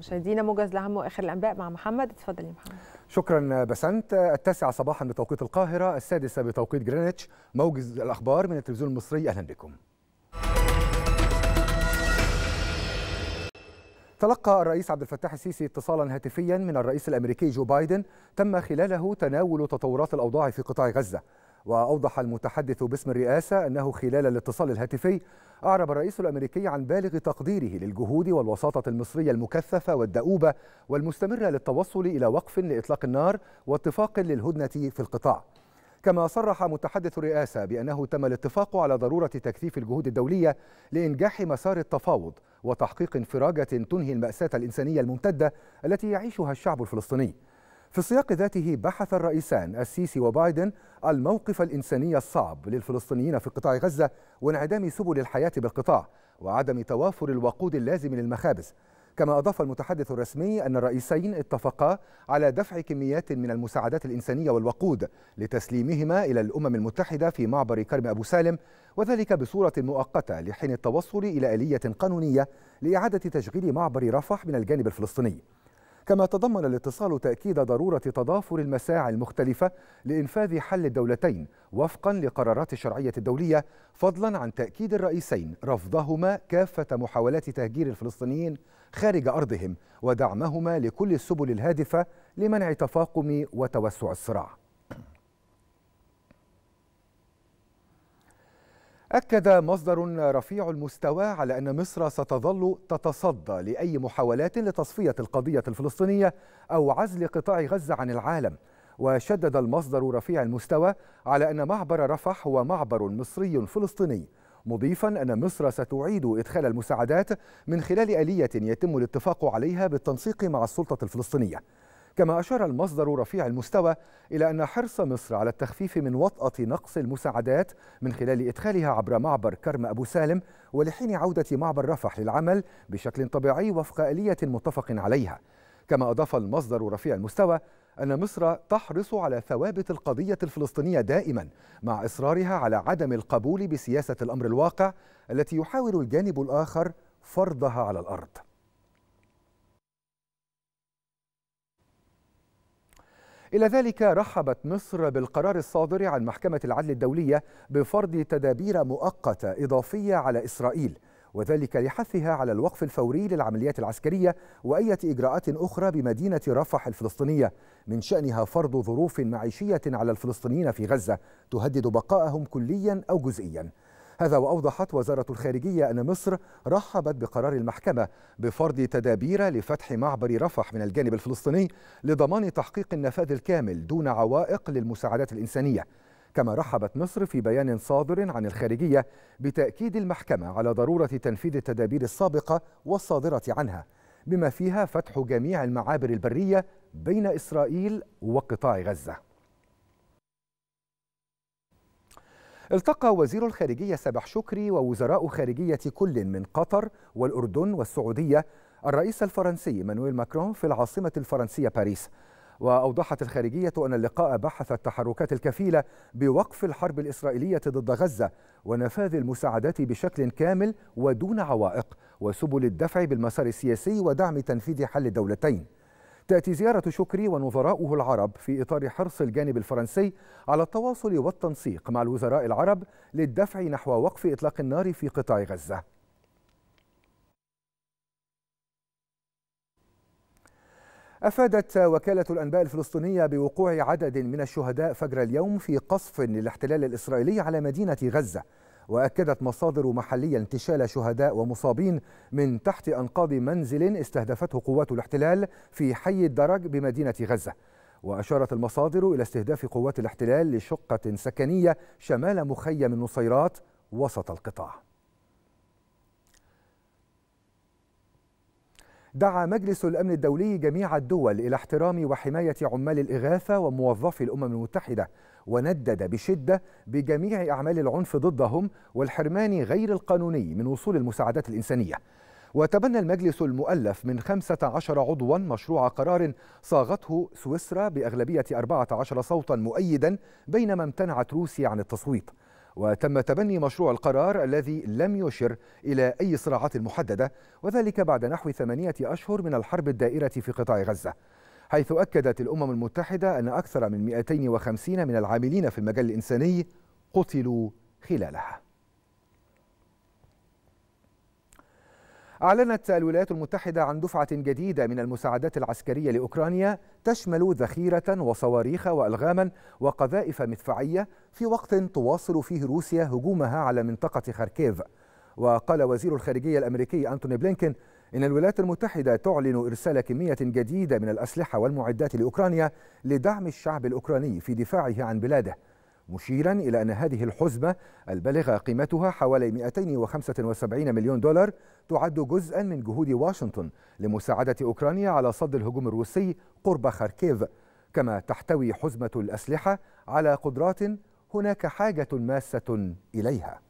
مشاهدينا موجز لأهم وآخر الأنباء مع محمد اتفضل يا محمد شكرا بسنت التاسعة صباحا بتوقيت القاهرة السادسة بتوقيت جرينتش موجز الأخبار من التلفزيون المصري أهلا بكم تلقى الرئيس عبد الفتاح السيسي اتصالا هاتفيا من الرئيس الامريكي جو بايدن تم خلاله تناول تطورات الاوضاع في قطاع غزه وأوضح المتحدث باسم الرئاسة أنه خلال الاتصال الهاتفي أعرب الرئيس الأمريكي عن بالغ تقديره للجهود والوساطة المصرية المكثفة والدؤوبة والمستمرة للتوصل إلى وقف لإطلاق النار واتفاق للهدنة في القطاع كما صرح متحدث الرئاسة بأنه تم الاتفاق على ضرورة تكثيف الجهود الدولية لإنجاح مسار التفاوض وتحقيق انفراجة تنهي المأساة الإنسانية الممتدة التي يعيشها الشعب الفلسطيني في السياق ذاته بحث الرئيسان السيسي وبايدن الموقف الإنساني الصعب للفلسطينيين في قطاع غزة وانعدام سبل الحياة بالقطاع وعدم توافر الوقود اللازم للمخابز كما أضاف المتحدث الرسمي أن الرئيسين اتفقا على دفع كميات من المساعدات الإنسانية والوقود لتسليمهما إلى الأمم المتحدة في معبر كرم أبو سالم وذلك بصورة مؤقتة لحين التوصل إلى آلية قانونية لإعادة تشغيل معبر رفح من الجانب الفلسطيني كما تضمن الاتصال تأكيد ضرورة تضافر المساعي المختلفة لإنفاذ حل الدولتين وفقا لقرارات الشرعية الدولية فضلا عن تأكيد الرئيسين رفضهما كافة محاولات تهجير الفلسطينيين خارج أرضهم ودعمهما لكل السبل الهادفة لمنع تفاقم وتوسع الصراع أكد مصدر رفيع المستوى على أن مصر ستظل تتصدى لأي محاولات لتصفية القضية الفلسطينية أو عزل قطاع غزة عن العالم وشدد المصدر رفيع المستوى على أن معبر رفح هو معبر مصري فلسطيني مضيفا أن مصر ستعيد إدخال المساعدات من خلال آلية يتم الاتفاق عليها بالتنسيق مع السلطة الفلسطينية كما أشار المصدر رفيع المستوى إلى أن حرص مصر على التخفيف من وطأة نقص المساعدات من خلال إدخالها عبر معبر كرم أبو سالم ولحين عودة معبر رفح للعمل بشكل طبيعي وفق آلية متفق عليها كما أضاف المصدر رفيع المستوى أن مصر تحرص على ثوابت القضية الفلسطينية دائما مع إصرارها على عدم القبول بسياسة الأمر الواقع التي يحاول الجانب الآخر فرضها على الأرض إلى ذلك رحبت مصر بالقرار الصادر عن محكمة العدل الدولية بفرض تدابير مؤقتة إضافية على إسرائيل وذلك لحثها على الوقف الفوري للعمليات العسكرية وأية إجراءات أخرى بمدينة رفح الفلسطينية من شأنها فرض ظروف معيشية على الفلسطينيين في غزة تهدد بقائهم كليا أو جزئيا هذا وأوضحت وزارة الخارجية أن مصر رحبت بقرار المحكمة بفرض تدابير لفتح معبر رفح من الجانب الفلسطيني لضمان تحقيق النفاذ الكامل دون عوائق للمساعدات الإنسانية كما رحبت مصر في بيان صادر عن الخارجية بتأكيد المحكمة على ضرورة تنفيذ التدابير السابقة والصادرة عنها بما فيها فتح جميع المعابر البرية بين إسرائيل وقطاع غزة التقى وزير الخارجية سبح شكري ووزراء خارجية كل من قطر والأردن والسعودية الرئيس الفرنسي مانويل ماكرون في العاصمة الفرنسية باريس وأوضحت الخارجية أن اللقاء بحث التحركات الكفيلة بوقف الحرب الإسرائيلية ضد غزة ونفاذ المساعدات بشكل كامل ودون عوائق وسبل الدفع بالمسار السياسي ودعم تنفيذ حل الدولتين تأتي زيارة شكري ونظراؤه العرب في إطار حرص الجانب الفرنسي على التواصل والتنسيق مع الوزراء العرب للدفع نحو وقف إطلاق النار في قطاع غزة أفادت وكالة الأنباء الفلسطينية بوقوع عدد من الشهداء فجر اليوم في قصف للاحتلال الإسرائيلي على مدينة غزة وأكدت مصادر محلية انتشال شهداء ومصابين من تحت أنقاض منزل استهدفته قوات الاحتلال في حي الدرج بمدينة غزة وأشارت المصادر إلى استهداف قوات الاحتلال لشقة سكنية شمال مخيم النصيرات وسط القطاع دعا مجلس الأمن الدولي جميع الدول إلى احترام وحماية عمال الإغاثة وموظفي الأمم المتحدة وندد بشدة بجميع أعمال العنف ضدهم والحرمان غير القانوني من وصول المساعدات الإنسانية وتبنى المجلس المؤلف من 15 عضوا مشروع قرار صاغته سويسرا بأغلبية 14 صوتا مؤيدا بينما امتنعت روسيا عن التصويت وتم تبني مشروع القرار الذي لم يشر إلى أي صراعات محددة وذلك بعد نحو ثمانية أشهر من الحرب الدائرة في قطاع غزة حيث أكدت الأمم المتحدة أن أكثر من 250 من العاملين في المجال الإنساني قتلوا خلالها أعلنت الولايات المتحدة عن دفعة جديدة من المساعدات العسكرية لأوكرانيا تشمل ذخيرة وصواريخ وألغاما وقذائف مدفعية في وقت تواصل فيه روسيا هجومها على منطقة خاركيف وقال وزير الخارجية الأمريكي أنتوني بلينكين إن الولايات المتحدة تعلن إرسال كمية جديدة من الأسلحة والمعدات لأوكرانيا لدعم الشعب الأوكراني في دفاعه عن بلاده مشيرا إلى أن هذه الحزمة البالغة قيمتها حوالي 275 مليون دولار تعد جزءا من جهود واشنطن لمساعدة أوكرانيا على صد الهجوم الروسي قرب خاركيف كما تحتوي حزمة الأسلحة على قدرات هناك حاجة ماسة إليها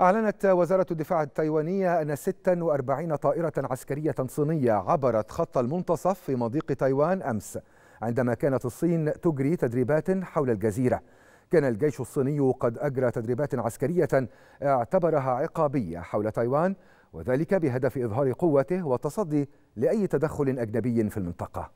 أعلنت وزارة الدفاع التايوانية أن 46 طائرة عسكرية صينية عبرت خط المنتصف في مضيق تايوان أمس عندما كانت الصين تجري تدريبات حول الجزيرة كان الجيش الصيني قد أجرى تدريبات عسكرية اعتبرها عقابية حول تايوان وذلك بهدف إظهار قوته والتصدي لأي تدخل أجنبي في المنطقة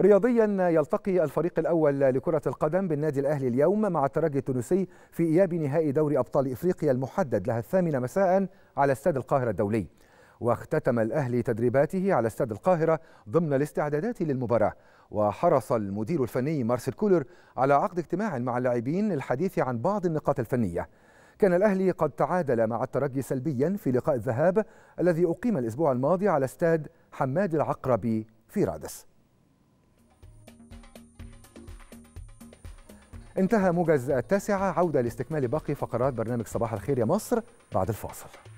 رياضيا يلتقي الفريق الأول لكرة القدم بالنادي الأهلي اليوم مع الترجي التونسي في إياب نهائي دوري أبطال إفريقيا المحدد لها الثامنة مساء على استاد القاهرة الدولي واختتم الأهلي تدريباته على استاد القاهرة ضمن الاستعدادات للمباراة وحرص المدير الفني مارسيل كولر على عقد اجتماع مع اللاعبين للحديث عن بعض النقاط الفنية كان الأهلي قد تعادل مع الترجي سلبيا في لقاء الذهاب الذي أقيم الأسبوع الماضي على استاد حماد العقربي في رادس انتهى موجز التاسعة عودة لاستكمال باقي فقرات برنامج صباح الخير يا مصر بعد الفاصل